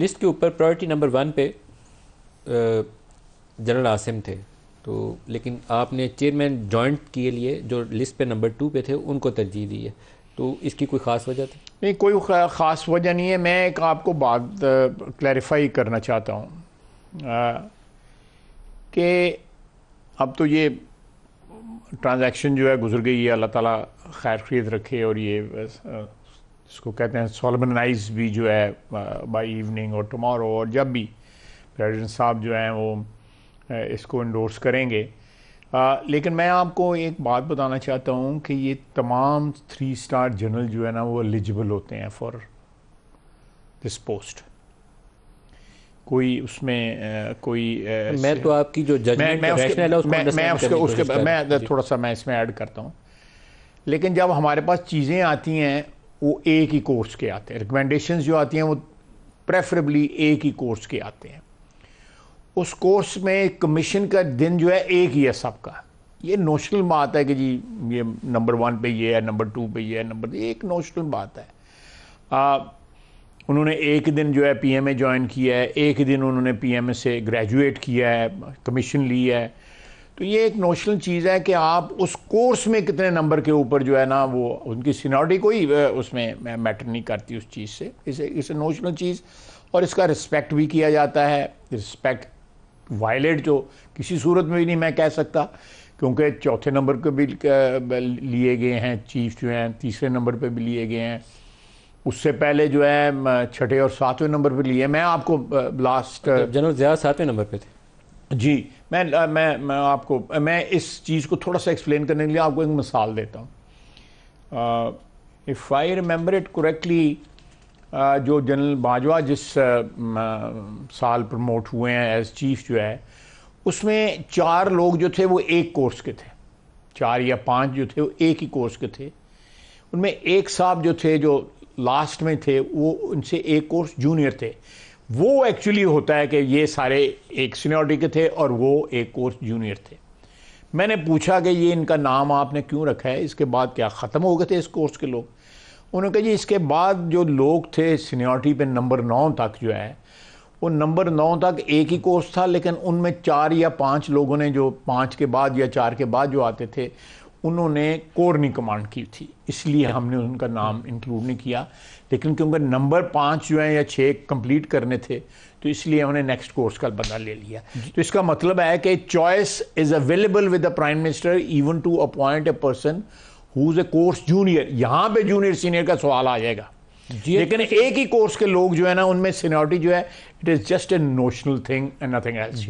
list के ऊपर priority number one पे जनरल आसिम थे तो लेकिन आपने चेयरमैन जॉइंट के लिए जो लिस्ट पे नंबर टू पे थे उनको तरजीह दी है तो इसकी कोई ख़ास वजह थी नहीं कोई ख़ास वजह नहीं है मैं एक आपको बात क्लैरिफाई करना चाहता हूँ कि अब तो ये ट्रांजैक्शन जो है गुजर गई है अल्लाह ताला खैर खरीद रखे और ये इसको कहते हैं सोलमनाइज भी जो है बाई इवनिंग और टुमारो और जब भी प्रेसिडेंट साहब जो हैं वो इसको इंडोर्स करेंगे आ, लेकिन मैं आपको एक बात बताना चाहता हूँ कि ये तमाम थ्री स्टार जनरल जो है ना वो एलिजिबल होते हैं फॉर दिस पोस्ट कोई उसमें आ, कोई आ, मैं तो आपकी जो मैं उसके उसके मैं थोड़ा सा मैं इसमें ऐड करता हूँ लेकिन जब हमारे पास चीज़ें आती हैं वो एक ही कोर्स के आते हैं रिकमेंडेशंस जो आती हैं वो प्रेफरेबली एक ही कोर्स के आते हैं उस कोर्स में कमीशन का दिन जो है एक ही है सबका ये नोशनल बात है कि जी ये नंबर वन पे ये है नंबर टू पे ये है नंबर ये एक नोशनल बात है आ, उन्होंने एक दिन जो है पीएमए ज्वाइन किया है एक दिन उन्होंने पीएमए से ग्रेजुएट किया है कमीशन ली है तो ये एक नोशनल चीज़ है कि आप उस कोर्स में कितने नंबर के ऊपर जो है ना वो उनकी सीनॉरिटी कोई उसमें मैटर नहीं करती उस चीज़ से इसे इसे नोशनल चीज़ और इसका रिस्पेक्ट भी किया जाता है रिस्पेक्ट वायलेट जो किसी सूरत में भी नहीं मैं कह सकता क्योंकि चौथे नंबर पर भी लिए गए हैं चीफ जो हैं तीसरे नंबर पर भी लिए गए हैं उससे पहले जो है छठे और सातवें नंबर पर लिए मैं आपको लास्ट जनरल ज़्यादा सातवें नंबर पर थे जी मैं मैं मैं आपको मैं इस चीज़ को थोड़ा सा एक्सप्लेन करने के लिए आपको एक मिसाल देता हूँ if I remember it correctly जो जनरल बाजवा जिस uh, साल प्रमोट हुए हैं एज चीफ जो है उसमें चार लोग जो थे वो एक कोर्स के थे चार या पांच जो थे वो एक ही कोर्स के थे उनमें एक साहब जो थे जो लास्ट में थे वो उनसे एक कोर्स जूनियर थे वो एक्चुअली होता है कि ये सारे एक सीनियोरिटी के थे और वो एक कोर्स जूनियर थे मैंने पूछा कि ये इनका नाम आपने क्यों रखा है इसके बाद क्या ख़त्म हो गए थे इस कोर्स के लोग उन्होंने कहा जी इसके बाद जो लोग थे सीनियोरिटी पे नंबर नौ तक जो है वो नंबर नौ तक एक ही कोर्स था लेकिन उनमें चार या पाँच लोगों ने जो पाँच के बाद या चार के बाद जो आते थे उन्होंने कोरनी कमांड की थी इसलिए हमने उनका नाम इंक्लूड नहीं किया लेकिन क्योंकि नंबर पाँच जो है या छः कंप्लीट करने थे तो इसलिए हमने नेक्स्ट कोर्स का बदला ले लिया तो इसका मतलब है कि choice is available with the prime minister even to appoint a person who is a course junior यहाँ पे जूनियर सीनियर का सवाल आ जाएगा लेकिन एक ही कोर्स के लोग जो है ना उनमें सीनियोरिटी जो है it is just a notional thing and nothing else